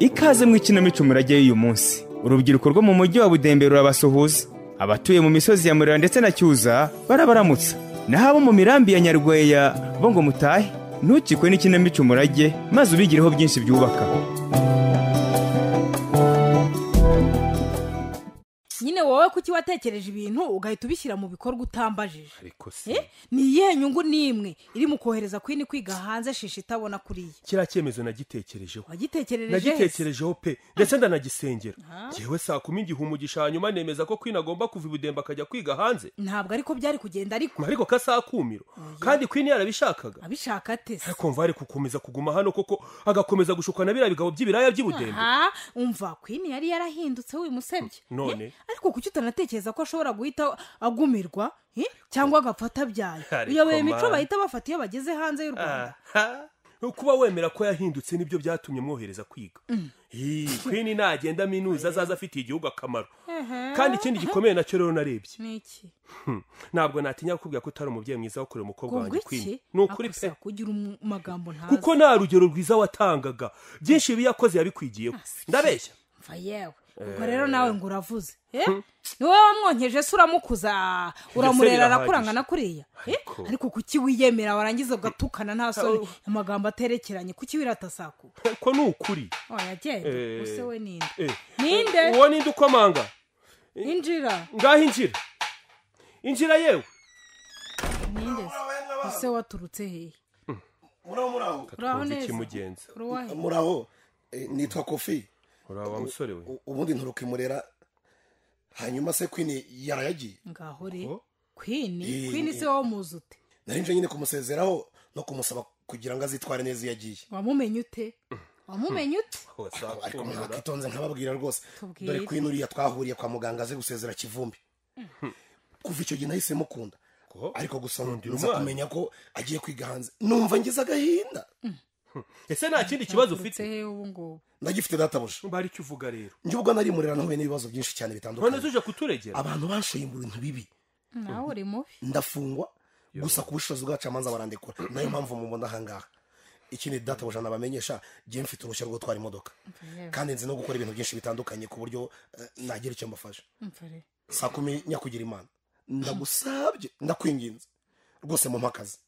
ikaze mu ikinamico murajyayo uyu munsi urubyiruko rwo mu mujyi wa budembe rurabasuhuza abatuye mu misozi ya murira ndetse na cyuza barabaramutsa naho abo mu mirambi ya nyarweya bo ngo mutahe ntukikwe n'ikinamico murage maze ubigireho byinshi byubaka wowe kuki watekereje ibintu ugahita ubishyira mu bikorwa utambajije eh? ni iyihe nyungu n'imwe iri mu kohereza kwini kwiga hanze shishi itabona kuriya kiriya cyemezo nagitekerejeho nagitekerejeho pe ndetse ah. ndanagisengera ngewe ah. saa kumi igihe umugisha hanyuma nemeza ko kwina agomba kuva ibudemba akajya kwiga hanze ntabwo ariko byari kugenda ariko ariko kasakumiro kandi kwini yarabishakaga abishaka ate ariko mva ari gukomeza kuguma hano koko agakomeza gushukana biriya bigabo by'ibiraya by'ibudemba umva kwini yari yarahindutse wimusebye none eh? ariko kuki utanatekereza ko ashobora guhita agumirwa eh? cyangwa agafata atabyaye uyoboye imico bahita bafata iyo bageze hanze y'u rwanda kuba wemera ko yahindutse nibyo byatumye mwohereza kwiga kwini mm. nagenda minuza eh. azaza afitiye igihugu akamaro kandi ikindi gikomeye nacyo rero narebye hmm. ntabwo natinya kukubwira ko utari umubyeyi mwiza wo kureba umukobwa wanjye kwini ni ukuri pe kuko nta rugero rwiza watangaga byinshi yakoze yabikwigiyeho ah, ndabeshya yewe ubwo rero eh. nawe ngo uravuze eh? hmm? niwe wamwonkeje se uramukuza uramurera arakurangana kuriya eh? ariko kuki wiyemera warangiza ugatukana nta soni amagambo aterekeranye kuki wiratasaku ko ni ukuri oh, yagenda we ninde ninde uwo ninde ukomanga injira ngaho injira injira yewe ninde use waturutse hehe muraho hmm. muraho muraho neza muraho nitwa kofi uraba wa we ubundi nturukimurera hanyuma se kwini yarayagiye ngaho re kwini kwini se wowe muzi ute narinje nyine kumusezeraho no kumusaba kugira ngo azitware neza iyo agiye wamumenye ute wamumenye ute ariko mwakitonze nkababwira rwose dore kwini uriya twahuriye kwa muganga aze gusezera kivumbi kuva icyo gihe nahise mukunda ariko gusa nza kumenya ko agiye kwiga hanze numva ngize agahinda mm. ese nta kindi kibazo ufite ndagifite databuja mba aricyo uvuga rero njye ubwo nari murera nahuye n'ibibazo byinshi cyane bitandukanye none tuje kuturegera abantu banshoye mu bintu bibi nawe uri mubi ndafungwa gusa ku bushobozi bw'abacamanza barandekura nayo mpamvu mu mbona ahangaha ikindi databuja nabamenyesha njye mfite uruhushya rwo gutwara imodoka kandi nzi no gukora ibintu byinshi bitandukanye ku buryo eh, nagira icyo mbafasha saa kumi nyakugira imana ndagusabye ndakwinginze rwose mu mpakazi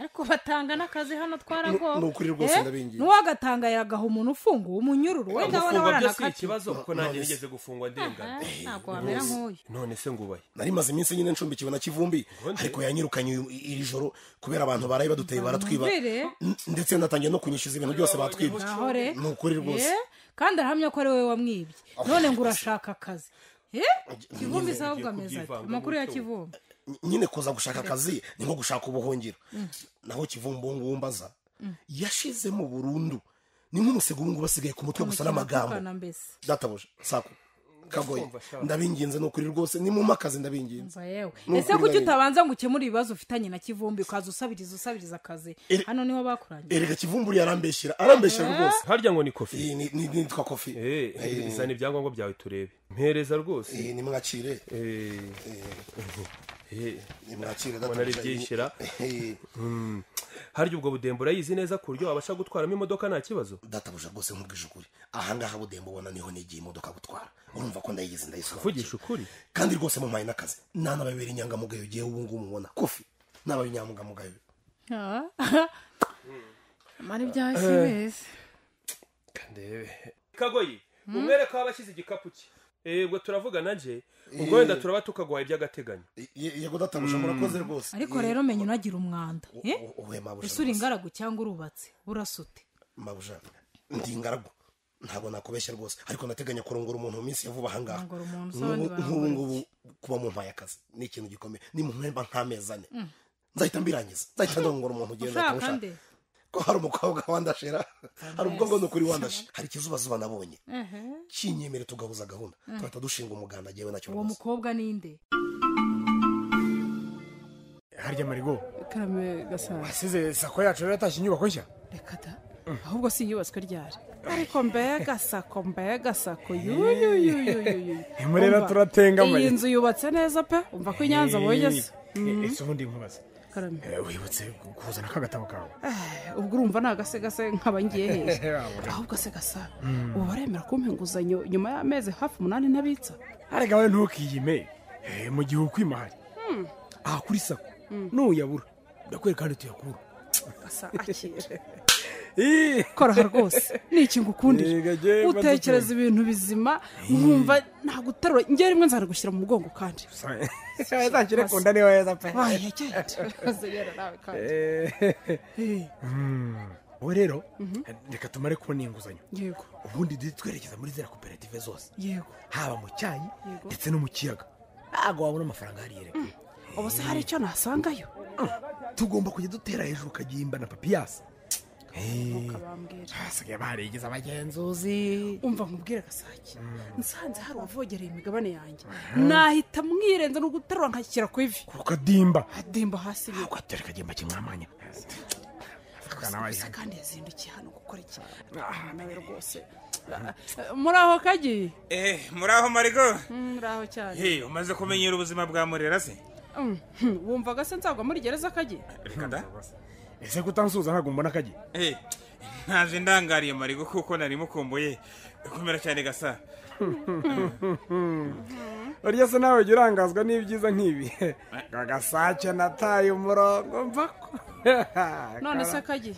ariko batanga n'akazi hano twaragowe ni ukuri rwose eh? ndabingiye n'uwo yagaha umuntu ufunguye umunyururu wenda ubona waranakata si ikibazo kuko nanjye nigeze gufungwa ndengana eh, eh, ntabwo wamera nk'uyu none se ngubaye nari maze iminsi nyine ncumbikiwe na kivumbi ariko yanyirukanye iri joro kubera abantu baraye baduteye baratwiba ndetse natangiye no kunyishyuza ibintu byose batwibye ni ukuri rwose kandi arahamya ko ari wowe wamwibye oh, none ngo urashaka akazi kivumbi se ahubwo ameze ati amakuru ya kivumbi nyine kuza gushaka akazi ni nko gushaka ubuhungiro naho kivumba ngubu yashize mu burundu ni nk'umusego ngubu basigaye ku mutwe gusa n'amagambo databuja sako kagoye ndabinginze ni ukuri rwose ni mu makazi ndabinginze ese kuki utabanza ngo ukemure ibibazo ufitanye na kivumbi ukaza usabiriza usabiriza akazi hano niho bakurangiye erega kivumbi yarambeshyira arambeshyira eh? rwose harya ngo ni kofi nitwa kofi zana eh, eh, ibyangombwa byawe turebe mpereza rwose ni mwakire ubona eh, Hari eh. hmm. ubwo budembo urayizi neza ku buryo wabasha gutwaramo imodoka nta kibazo databuja rwose nkubwije ukuri ahangaha budembo ubona niho nigiye imodoka gutwara urumva ko ndayigize ndayisobanukira uvugisha ukuri kandi rwose mu n'akazi nta n'ababiri inyangamugayo ugiye ubu ngubu ubona kofi n'ababiri inyangamugayo ah. mara ibyasi eh. wese kagoyi umwereko w'abashyize igikapu cye yego turavugana nge ubwo wenda turaba tukaguha iby'agateganyo yego databuja murakoze mm. rwose ariko rero menya unagira umwanda eh? usura ingaragu cyangwa urubatse urasute mabuja ndi ingaragu ntabwo nakubeshya rwose ariko nateganya kurongora umuntu mu minsi ya vuba ahangaha nk'ubu ngubu kuba mu akazi ni ikintu gikomeye ni mu mwemba nk'amezi ane mm. nzahita mbirangiza nzahita ndongora umuntu ugenda ushaka ko hari umukobwa wandashera hari ubwonko ni ukuri wandashe hari ikizubazuba nabonye kinyemere tugahuza gahunda mm. tuhita dushinga umuganda ngewe nacyo uwo mukobwa ninde harya marigo karame gasana wasize sako yacu rero yatashye inyubako nshya reka da mm. ahubwo si iyubatswe ryari ariko mbega sako mbega sako yuyuyuyuyuyu yubatse neza pe umva ko i nyanza karame wibutse eh, kuzana kagatabo kawe eh, ubwo urumva ni agasegase nkaba ngiye heza ahubwo asegasa hmm. ubu baremera kumpa inguzanyo nyuma y'amezi hafi umunani ntabitsa arega we ntukiyime eh, mu gihe ukwimahari hmm. aha kuri sako hmm. nuyabura ndakwereka hano tuyakura gasa akira koroha rwose ni ikintu ukundira utekereza ibintu bizima nkumva ntabwo uterura ngewe rimwe nzanagushyira mu mugongo kandi zakire kunda niba heza pe eh. Eh. Mm. ubu rero mhm. reka tumare kubona inguzanyo ubundi duhita twerekeza muri ziriya koperative zose haba mu cyayi ndetse no mu kiyaga ntabwo wabona amafaranga hariya rero mm. ubu se hari eh. icyo nasangayo mm. tugomba kujya dutera hejuru ukagimba na papiyasi hasigaye ah, baharigize abagenzuzi umva nkubwire gasake hmm. nsanze hari uwavogereye imigabane yanjye hmm. nahita mwirenza no guterura nkashyira ku ivi kukadimba adimba hasi ntabwo atera akadimba kimwamanya kandi yazindukiye hano gukora iki ah. Ah, nawe rwose muri aho kagiye eee eh, muri aho marigo hmm, muri aho cyane umaze kumenyera ubuzima bwa murera se mm, wumvaga se nzagwa muri gereza kagiye reka da ese kutansuhuza ntabwo mbona akagiye eh, ntaje ndangariye marigo kuko nari mukumbuye kumera cyane gasa urya se nawe jya urangazwa n'ibyiza nk'ibi eh. gasaca nataye umurongo mbako none ah. se akagiye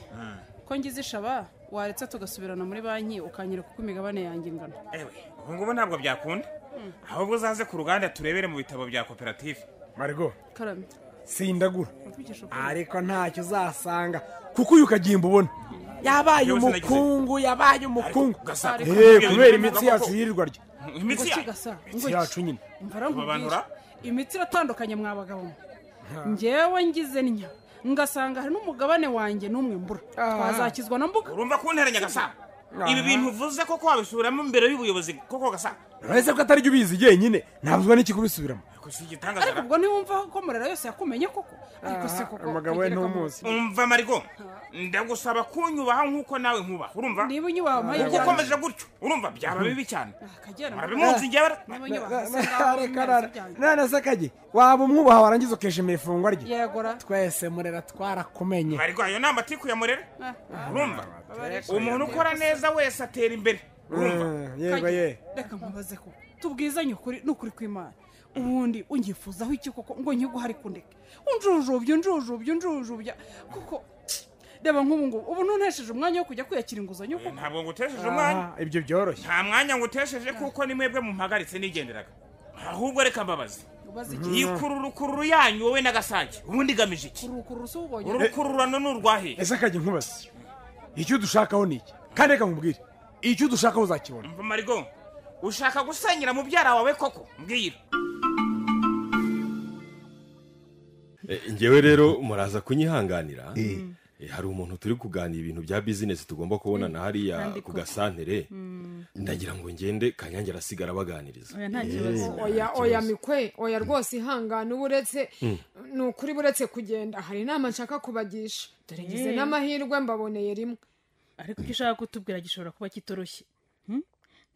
ko ngize ishaba waretse tugasubirana muri banki ukanyereka uko imigabane yanjye ingana ubu eh, ngubu ntabwo byakunda ahubwo uzaze ku ruganda mm. turebere mu bitabo bya koperative marigo karame sindagura ariko ntacyo uzasanga kuko uyu ukagimba ubona yabaye umukungu yabaye umukungu eh, kubera imitsi yacu yirirwa ryo imitsi yacu nyine imitsi iratandukanye mwa bagabo ngewe ngize n'inya ngasanga hari n'umugabane wanjye n'umwe mbura ah. twazakizwa na mbuga urumva kunteranya gasaba ibi bintu uvuze koko wabisubiramo mbere y'ubuyobozi koko gasaba urabona ko atari byo ubizi njyenyine ntabwo ubona n'ikikubisubiramo ariko si igitangaza ariko ubwo ntiwumva ko murera yose yakumenye koko ariko si koko umugabo ah, we ntumuzi umva marigo ndagusaba kunyubaha nk'uko nawe nkubaha urumva niba unyubaha mpamvu kuko ukomeje gutyo urumva byaba mm-hmm. bibi cyane murabimuzi njyewe none se kajye waba umwubaha warangiza ukishimira ifungwa rye twese murera twarakumenye marigo ayo ni amatiku ya murera ah, ah, urumva umuntu ukora neza wese atera imbere urumva mm, yego ye reka mbabaze ko tubwizanye ukuri ni ukuri kw'imana ubundi unyifuzaho iki koko ngo nyiguhare kundeke unjujubya unjujubya unjujubya kuko reba nk'ubu ngubu ubu ntuntesheje umwanya wo kujya kwiyakira inguzanyo eh, kuko ntabwo ngutesheje umwanya ah, ibyo byoroshye nta mwanya ngutesheje kuko ni mwebwe mumpagaritse nigenderaga ahubwo reka mbabaze yikurura mhm. ukururu yanyu wowe n'agasage ubundi igamije iki urukururano ni urwahe ese akajya nkubaze icyo dushakaho ni iki kandi reka nkubwire icyo dushakaho uzakibona marigo ushaka gusenyera mubyara wawe koko mbwira eh, ngewe rero muraza kunyihanganira eh. Eh, hari umuntu turi kuganira ibintu bya bizinesi tugomba kubonana mm. hariya ku gasantere mm. ndagira ngo ngende kanyange arasigara baganiriza oya oya mikwe oya mm. rwose ihangane uba uretse ni ukuri buretse kugenda hari inama nshaka kubagisha dore ngize n'amahirwe mbaboneye rimwe ariko icyo ushaka kutubwira gishobora kuba kitoroshye hmm?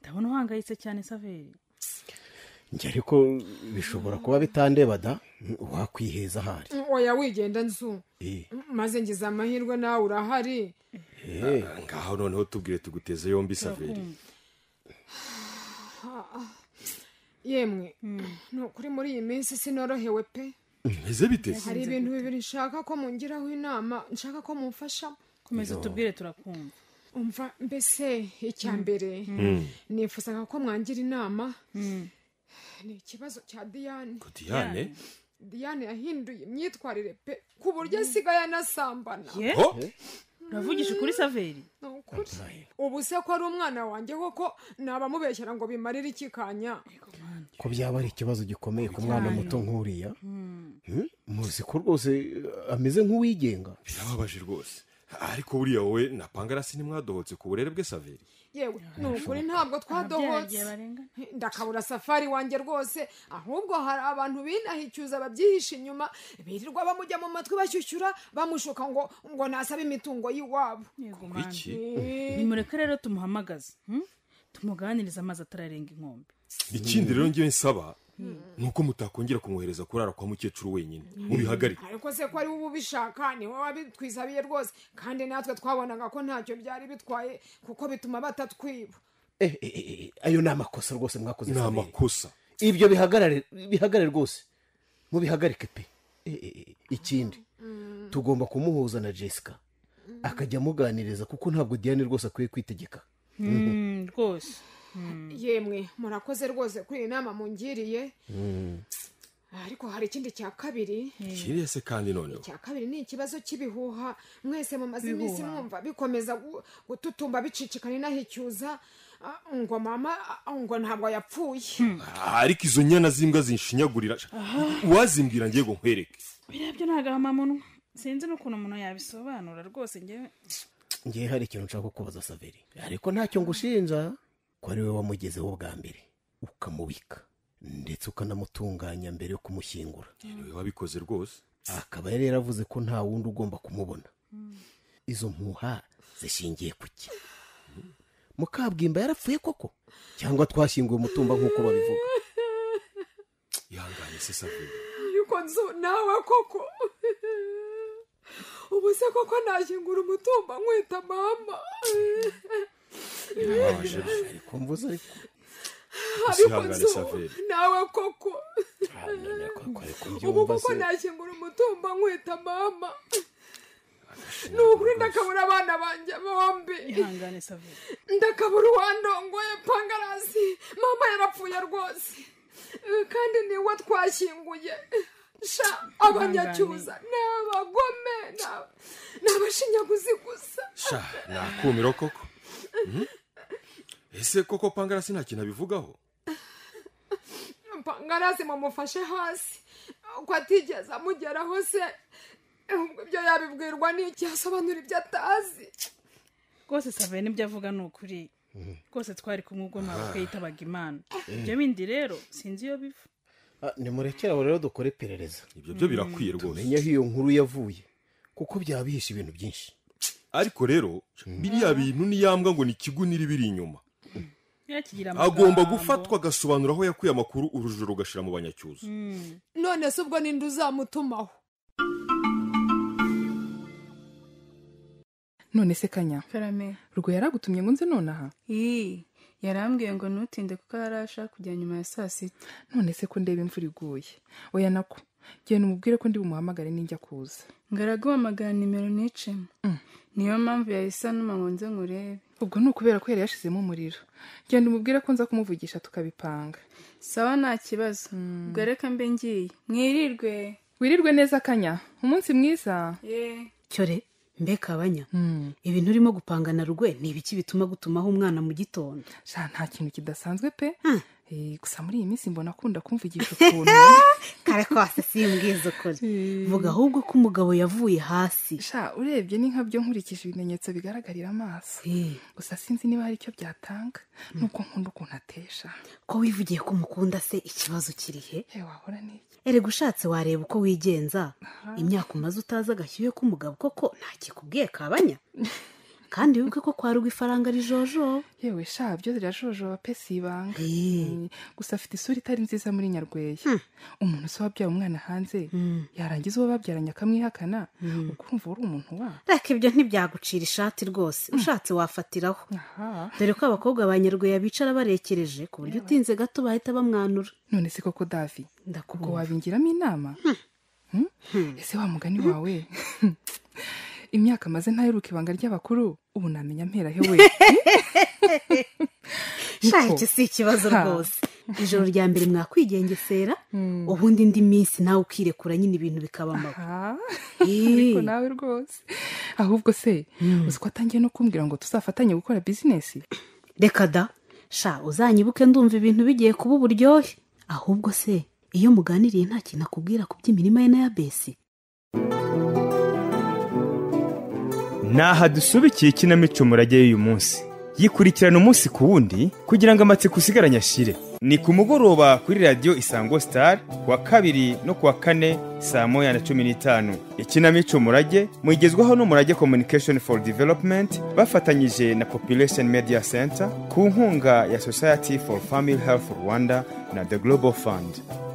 ndabona uhangayitse cyane saveri njye ariko bishobora kuba bitandeba da wakwiheza ahari mm, oya wigenda nzu eh. maze ngize amahirwe nawe urahari eh. ah, ngaho noneho tubwire tuguteze yombi saveri yemwe hmm. ni ukuri muri iyi minsi sinorohewe pe meze bite hari ibintu bibiri nshaka ko mungiraho inama nshaka ko mumfasha komeza utubwire turakumva umva mbese icya mm. mbere mm. Mm. nifuzaga ko mwangira inama ni ikibazo cya diyane diyane diyane yahinduye imyitwarire pe ku buryo asigaye anasambana oh. uravugisha ukuri saveri ni ukuri ubu se ko ari umwana wanjye koko nabamubeshyira ngo bimarire ikikanya ko byaba ari ikibazo gikomeye ku mwana muto nk'uriya hmm? muzi ko rwose eh, ameze nk'uwigenga birababaje rwose ariko buriya wowe na pangarasi ntimwadohotse ku burere bwe saveri yewe ni ukuri ntabwo twadohotse ndakabura safari wanjye rwose ahubwo hari abantu binahicyuza babyihishe inyuma birirwa bamujya mu matwi bashyushyura bamushuka ngo ngo nasabe imitungo y'iwabo ni mureke rero tumuhamagaze hmm? tumuganirize amazi atararenga inkombe ikindi rero mm. ngewe nsaba mm. ni uko mutakongera kumwohereza kurara kwa mukecuru wenyine mm. mubihagarike ariko se ko ari wowe ubishaka ni wabitwisabiye rwose kandi natwe twabonaga ko ntacyo byari bitwaye kuko bituma batatwiba eh, eh, eh, ayo ni amakosa rwose mwakoze ni amakosa ibyo bihagarare bihagarare rwose mubihagarike pe ikindi tugomba kumuhuza na jessica akajya amuganiriza kuko ntabwo diane rwose akwiye kwitegeka rwose Hmm. yemwe murakoze rwose kuri iyi nama mungiriye hmm. ariko hari ikindi cya kabiri hmm. kiriya se kandi noneho icya kabiri ni ikibazo cy'ibihuha mwese mumaze iminsi mwumva bikomeza gututumba bicicikana inahicyuza ah, ngo mama ah, ngo ntabwo yapfuye ah, ariko izo nyana z'imbwa zishinyagurira uwazimbwira ngiye ngo nkwereke biriya byo ntabwo sinzi n'ukuntu umuntu yabisobanura rwose ngewe ngewe hari ikintu nshaka kubaza saveri ariko ntacyo ngushinja ko ari we wamugezeho bwa mbere ukamubika ndetse ukanamutunganya mbere yo kumushyingura wabikoze rwose akaba yari yaravuze ko nta wundi ugomba kumubona izo mpuha zishingiye ku ki mukabwimba yarapfuye koko cyangwa twashyinguye umutumba nk'uko babivuga ihangane saviye ariko nzu nawe koko ubu koko nashyingura umutumba nkwita mama ariko mvuze ariko usihangane saveri nawe koko ubu kuko nashyingura umutumba nkwita mama nukuri ndakabura abana banjye bombi ihangane saveri ndakabura uwandongoye pangarasi mama yarapfuye rwose eh, kandi niwe twashyinguye sha abanyacyuza ni abagome ni abashinyaguzi gusa sha ni koko hmm? ese koko pangarasi nta kintu abivugaho pangarasi mumufashe hasi uko atigeze amugeraho se ibyo yabibwirwa n'icyo asobanura ibyo atazi rwose sabe n'ibyo avuga ni ukuri mhm. rwose twari kumwe ubwo ntabwo ah. yitabaga imana mm. ibyo bindi rero sinzi iyo biva ah, nimurekere rero dukore iperereza ibyo byo birakwiye mm. rwose tumenyeho iyo nkuru yavuye kuko byaba ibintu byinshi ariko rero mm. biriya bintu niyambwa ngo ni ikigunira biri inyuma agomba gufatwa agasobanura aho yakuye amakuru urujijo rugashyira mu banyacyuzo hmm. none se ubwo ninde uzamutumaho none se kanya rwo yaragutumye ngo nze nonaha yarambwiye ngo ntutinde kuko arasha kujya nyuma ya saa sita none se ko ndeba imvura iguye oya nako genda umubwire ko ndi bumuhamagare n'ijya kuza ngaraguhamagara nimero nicemo mm. niyo mpamvu yahisa anuma ngo nze ubwo ni ukubera ko yari yashizemo umuriro genda umubwire ko nza kumuvugisha tukabipanga sawa nta kibazo mm. ubwo reka mbe ngiye mwirirwe wirirwe neza akanya umunsi mwiza cyore mbega abanya hmm. ibintu urimo gupangana rugwe ni ibiki bituma gutumaho umwana mu gitondo nta kintu kidasanzwe pe gusa eh, muri iyi minsi mbona akunda kumvigisha ukuntu kare kose simbwiza ukuri eh. vuga ahubwo ko umugabo yavuye hasi urebye ni nkabyo nkurikije ibimenyetso bigaragarira amaso eh. gusa sinzi niba hari icyo byatanga mm. nuko nkunda ukuntu atesha ko wivugiye ko umukunda se ikibazo kirihe wahora n'iki erega ushatse wareba uko wigenza imyaka umaze utazi agashyuhe k'umugabo koko ntakikubwiye kabanya kandi wibuke ko kwaruga ifaranga rijojo yewe sha byo rirajojoba pe si ibanga eh. mm, gusa afite isura itari nziza muri nyarweya hmm. umuntu se wabyaye umwana hanze hmm. yarangiza uwo babyaranye akamwihakana hmm. ukumva uri umuntu wa reka ibyo ntibyagucira ishati rwose ushatse wafatiraho dore ko abakobwa ba nyarweya bicara barekereje ku buryo utinze gato bahita bamwanura none se koko davi ndakubwo wabingiramo inama ese wa mugani wawe imyaka maze ntaheruka ibanga ry'abakuru ubu namenya mperahe we nshake si ikibazo rwose ijoro rya mbere mwakwigengesera hmm. ubundi indi minsi nawe ukirekura nyine ibintu bikaba amabuye nawe rwose ahubwo se hmm. uzi ko atangiye no kumbwira ngo tuzafatanye gukora bizinesi reka da sha uzanyibuke ndumva ibintu bigiye kuba uburyohe ahubwo se iyo muganiriye nta kintu akubwira ku by'imirima ye na ya besi aha dusubikiye ikinamico murage y'uyu munsi yikurikirana umunsi ku wundi kugira ngo amatsiko usigaranye ashire ni ku mugoroba kuri radiyo isango sitari kuwa kabiri no kuwa kane saa moya na cumi n'itanu ikinamico murage mwigezwaho n'umurage communication for development bafatanyije na population media center ku nkunga ya society for family health rwanda na the global fund